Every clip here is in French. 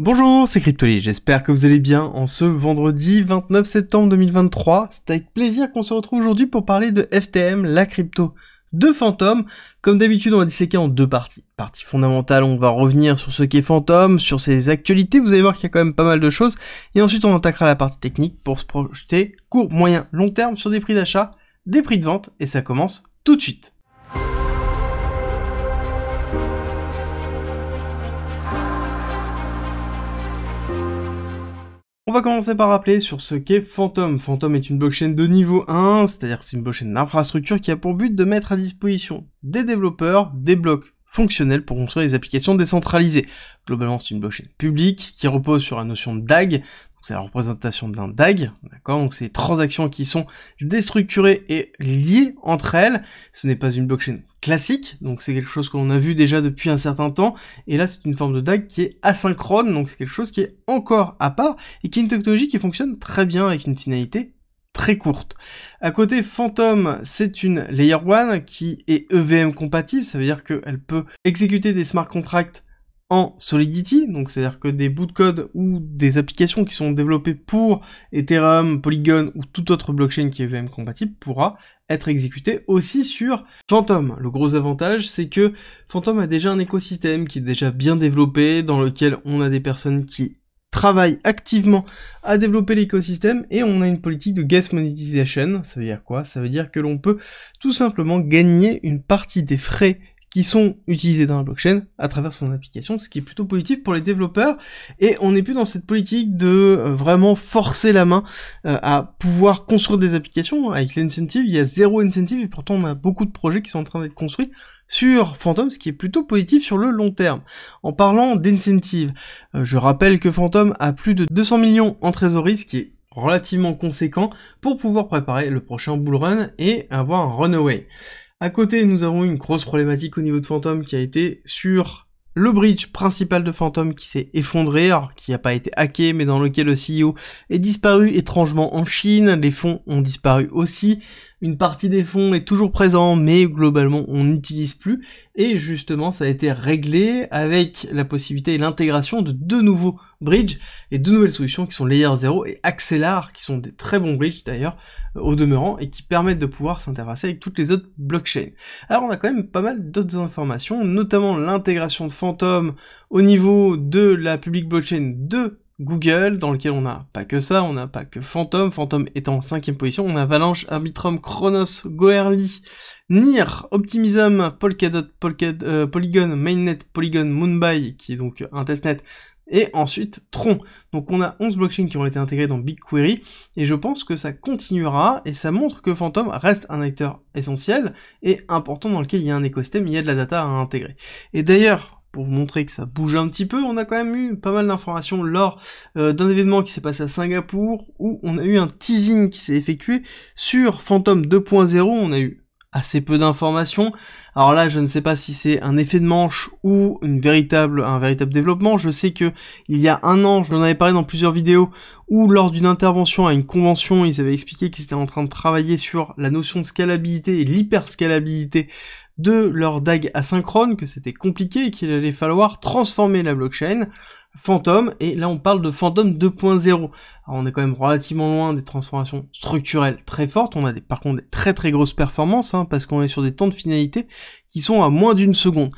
Bonjour, c'est Cryptoly, j'espère que vous allez bien en ce vendredi 29 septembre 2023. C'est avec plaisir qu'on se retrouve aujourd'hui pour parler de FTM, la crypto de Phantom. Comme d'habitude, on va disséquer en deux parties. Partie fondamentale, on va revenir sur ce qu'est Phantom, sur ses actualités, vous allez voir qu'il y a quand même pas mal de choses. Et ensuite, on attaquera la partie technique pour se projeter court, moyen, long terme sur des prix d'achat, des prix de vente, et ça commence tout de suite. On va commencer par rappeler sur ce qu'est Phantom. Phantom est une blockchain de niveau 1, c'est-à-dire c'est une blockchain d'infrastructure qui a pour but de mettre à disposition des développeurs des blocs fonctionnels pour construire des applications décentralisées. Globalement, c'est une blockchain publique qui repose sur la notion de DAG, c'est la représentation d'un DAG, d'accord Donc c'est des transactions qui sont déstructurées et liées entre elles. Ce n'est pas une blockchain classique, donc c'est quelque chose que l'on a vu déjà depuis un certain temps. Et là, c'est une forme de DAG qui est asynchrone, donc c'est quelque chose qui est encore à part et qui est une technologie qui fonctionne très bien avec une finalité très courte. À côté, Phantom, c'est une Layer One qui est EVM compatible, ça veut dire qu'elle peut exécuter des smart contracts en Solidity, donc c'est-à-dire que des bouts de code ou des applications qui sont développées pour Ethereum, Polygon ou toute autre blockchain qui est VM compatible pourra être exécuté aussi sur Phantom. Le gros avantage, c'est que Phantom a déjà un écosystème qui est déjà bien développé, dans lequel on a des personnes qui travaillent activement à développer l'écosystème et on a une politique de gas monetization. Ça veut dire quoi Ça veut dire que l'on peut tout simplement gagner une partie des frais sont utilisés dans la blockchain à travers son application, ce qui est plutôt positif pour les développeurs. Et on n'est plus dans cette politique de euh, vraiment forcer la main euh, à pouvoir construire des applications. Avec l'incentive, il y a zéro incentive et pourtant on a beaucoup de projets qui sont en train d'être construits sur Phantom, ce qui est plutôt positif sur le long terme. En parlant d'incentive, euh, je rappelle que Phantom a plus de 200 millions en trésorerie, ce qui est relativement conséquent pour pouvoir préparer le prochain bull run et avoir un runaway. À côté, nous avons une grosse problématique au niveau de Phantom qui a été sur le bridge principal de Phantom qui s'est effondré, alors qui n'a pas été hacké, mais dans lequel le CEO est disparu étrangement en Chine, les fonds ont disparu aussi, une partie des fonds est toujours présent, mais globalement on n'utilise plus, et justement, ça a été réglé avec la possibilité et l'intégration de deux nouveaux bridges et deux nouvelles solutions qui sont Layer 0 et Accelar, qui sont des très bons bridges d'ailleurs, euh, au demeurant, et qui permettent de pouvoir s'interfacer avec toutes les autres blockchains. Alors on a quand même pas mal d'autres informations, notamment l'intégration de Phantom au niveau de la public blockchain de Google, dans lequel on n'a pas que ça, on n'a pas que Phantom, Phantom étant en cinquième position, on a Avalanche, Arbitrum, Chronos, Goerli, Nir, Optimism, Polkadot, euh, Polygon, Mainnet, Polygon, Moonby, qui est donc un testnet, et ensuite Tron. Donc on a 11 blockchains qui ont été intégrés dans BigQuery, et je pense que ça continuera, et ça montre que Phantom reste un acteur essentiel et important dans lequel il y a un écosystème, il y a de la data à intégrer. Et d'ailleurs, pour vous montrer que ça bouge un petit peu, on a quand même eu pas mal d'informations lors euh, d'un événement qui s'est passé à Singapour, où on a eu un teasing qui s'est effectué sur Phantom 2.0, on a eu assez peu d'informations. Alors là, je ne sais pas si c'est un effet de manche ou une véritable, un véritable développement. Je sais que il y a un an, je l'en avais parlé dans plusieurs vidéos, où lors d'une intervention à une convention, ils avaient expliqué qu'ils étaient en train de travailler sur la notion de scalabilité et l'hyperscalabilité de leur DAG asynchrone, que c'était compliqué et qu'il allait falloir transformer la blockchain. Phantom, et là on parle de Phantom 2.0. Alors on est quand même relativement loin des transformations structurelles très fortes, on a des, par contre des très très grosses performances, hein, parce qu'on est sur des temps de finalité qui sont à moins d'une seconde.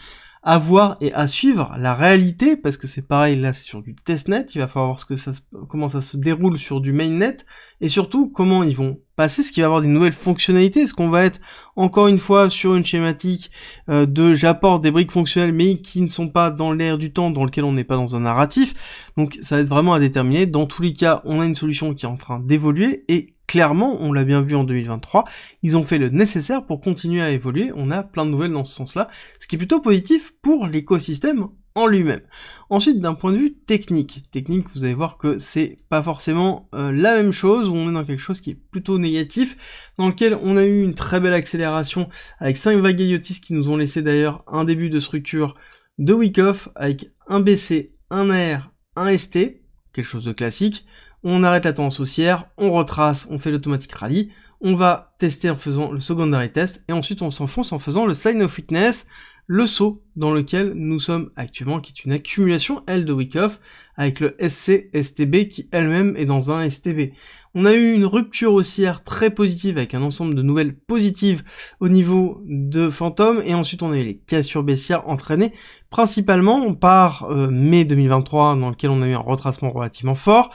À voir et à suivre la réalité, parce que c'est pareil, là c'est sur du testnet, il va falloir voir ce que ça, comment ça se déroule sur du mainnet, et surtout comment ils vont c'est ce qui va avoir des nouvelles fonctionnalités Est-ce qu'on va être encore une fois sur une schématique euh, de j'apporte des briques fonctionnelles mais qui ne sont pas dans l'air du temps dans lequel on n'est pas dans un narratif Donc ça va être vraiment à déterminer. Dans tous les cas, on a une solution qui est en train d'évoluer et clairement, on l'a bien vu en 2023, ils ont fait le nécessaire pour continuer à évoluer. On a plein de nouvelles dans ce sens-là, ce qui est plutôt positif pour l'écosystème lui-même. Ensuite, d'un point de vue technique, technique, vous allez voir que c'est pas forcément euh, la même chose, on est dans quelque chose qui est plutôt négatif, dans lequel on a eu une très belle accélération avec 5 vagues Iotis qui nous ont laissé d'ailleurs un début de structure de week-off avec un BC, un AR, un ST, quelque chose de classique. On arrête la tendance haussière, on retrace, on fait l'automatique rallye, on va tester en faisant le secondary test, et ensuite on s'enfonce en faisant le sign of weakness le saut dans lequel nous sommes actuellement, qui est une accumulation, elle, de week-off, avec le SC-STB qui elle-même est dans un STB. On a eu une rupture haussière très positive avec un ensemble de nouvelles positives au niveau de Phantom, et ensuite on a eu les cassures baissières entraînées, principalement par euh, mai 2023, dans lequel on a eu un retracement relativement fort,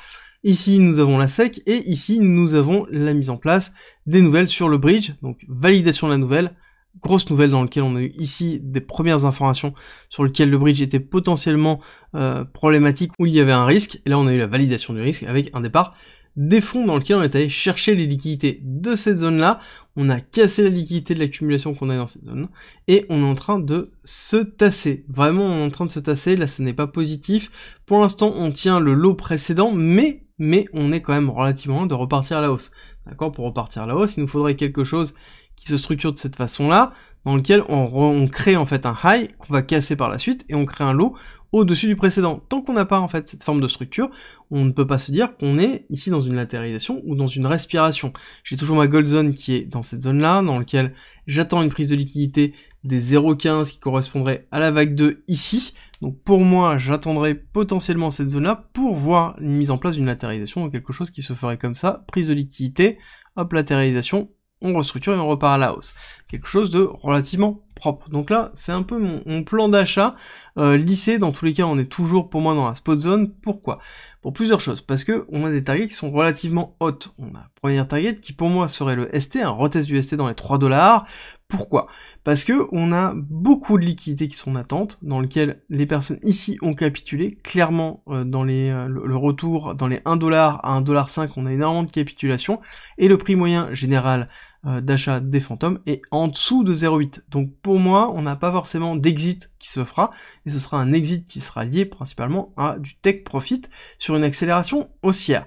Ici, nous avons la SEC et ici, nous avons la mise en place des nouvelles sur le bridge. Donc, validation de la nouvelle, grosse nouvelle dans laquelle on a eu ici des premières informations sur lequel le bridge était potentiellement euh, problématique, où il y avait un risque, et là on a eu la validation du risque avec un départ des fonds dans lequel on est allé chercher les liquidités de cette zone-là, on a cassé la liquidité de l'accumulation qu'on a dans cette zone, et on est en train de se tasser. Vraiment, on est en train de se tasser, là ce n'est pas positif. Pour l'instant, on tient le lot précédent, mais mais on est quand même relativement loin de repartir à la hausse. D'accord Pour repartir à la hausse, il nous faudrait quelque chose qui se structure de cette façon-là, dans lequel on, crée en fait un high qu'on va casser par la suite et on crée un low au-dessus du précédent. Tant qu'on n'a pas en fait cette forme de structure, on ne peut pas se dire qu'on est ici dans une latéralisation ou dans une respiration. J'ai toujours ma gold zone qui est dans cette zone-là, dans laquelle j'attends une prise de liquidité des 0,15 qui correspondrait à la vague 2 ici. Donc pour moi, j'attendrai potentiellement cette zone-là pour voir une mise en place d'une latéralisation, ou quelque chose qui se ferait comme ça, prise de liquidité, hop, latéralisation, on restructure et on repart à la hausse. Quelque chose de relativement propre. Donc là, c'est un peu mon, plan d'achat euh, lissé. Dans tous les cas, on est toujours pour moi dans la spot zone. Pourquoi Pour plusieurs choses. Parce que on a des targets qui sont relativement hautes. On a première target qui pour moi serait le ST, un retest du ST dans les 3 dollars. Pourquoi Parce que on a beaucoup de liquidités qui sont en attente, dans lequel les personnes ici ont capitulé. Clairement, euh, dans les, euh, le retour dans les 1$ à 1,5$, on a énormément de capitulation. Et le prix moyen général euh, d'achat des fantômes est en dessous de 0,8. Donc pour moi, on n'a pas forcément d'exit qui se fera, et ce sera un exit qui sera lié principalement à du tech profit sur une accélération haussière.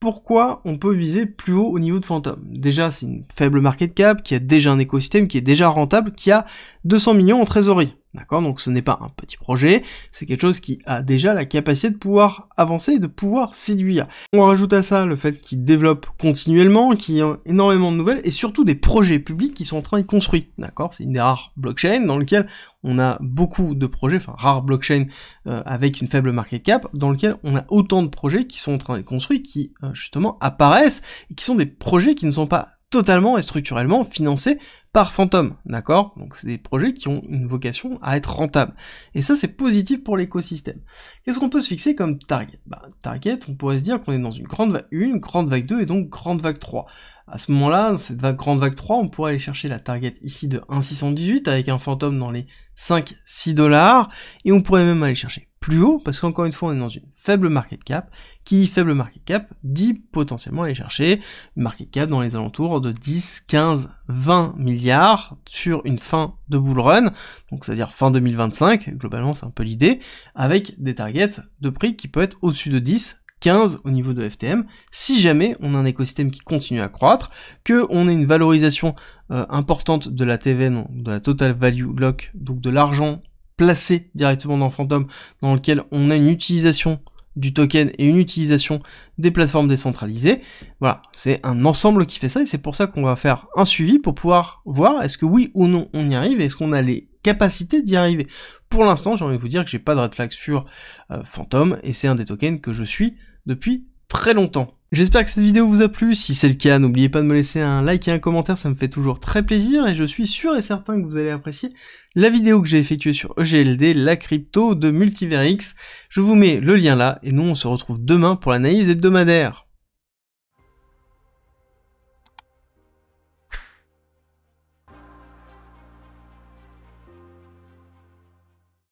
Pourquoi on peut viser plus haut au niveau de fantômes Déjà, c'est une faible market cap, qui a déjà un écosystème qui est déjà rentable, qui a 200 millions en trésorerie. D'accord Donc ce n'est pas un petit projet, c'est quelque chose qui a déjà la capacité de pouvoir avancer et de pouvoir séduire. On rajoute à ça le fait qu'il développe continuellement, qu'il y a énormément de nouvelles et surtout des projets publics qui sont en train de construire. D'accord C'est une des rares blockchains dans lequel on a beaucoup de projets, enfin rares blockchains euh, avec une faible market cap, dans lequel on a autant de projets qui sont en train de construire, qui euh, justement apparaissent et qui sont des projets qui ne sont pas totalement et structurellement financés par fantôme, d'accord Donc c'est des projets qui ont une vocation à être rentable Et ça, c'est positif pour l'écosystème. Qu'est-ce qu'on peut se fixer comme target bah, Target, on pourrait se dire qu'on est dans une grande vague une grande vague 2 et donc grande vague 3. À ce moment-là, cette vague, grande vague 3, on pourrait aller chercher la target ici de 1,618 avec un fantôme dans les 5-6 dollars, et on pourrait même aller chercher plus haut, parce qu'encore une fois, on est dans une faible market cap qui faible market cap dit potentiellement aller chercher market cap dans les alentours de 10, 15, 20 milliards sur une fin de bull run, donc c'est-à-dire fin 2025, globalement c'est un peu l'idée, avec des targets de prix qui peut être au-dessus de 10, 15 au niveau de FTM, si jamais on a un écosystème qui continue à croître, que on ait une valorisation euh, importante de la TVN, de la Total Value Lock, donc de l'argent placé directement dans Phantom, dans lequel on a une utilisation du token et une utilisation des plateformes décentralisées. Voilà, c'est un ensemble qui fait ça et c'est pour ça qu'on va faire un suivi pour pouvoir voir est-ce que oui ou non on y arrive et est-ce qu'on a les capacités d'y arriver. Pour l'instant, j'ai envie de vous dire que j'ai pas de red flag sur euh, Phantom et c'est un des tokens que je suis depuis très longtemps. J'espère que cette vidéo vous a plu, si c'est le cas n'oubliez pas de me laisser un like et un commentaire, ça me fait toujours très plaisir et je suis sûr et certain que vous allez apprécier la vidéo que j'ai effectuée sur EGLD, la crypto de Multiverix. Je vous mets le lien là et nous on se retrouve demain pour l'analyse hebdomadaire.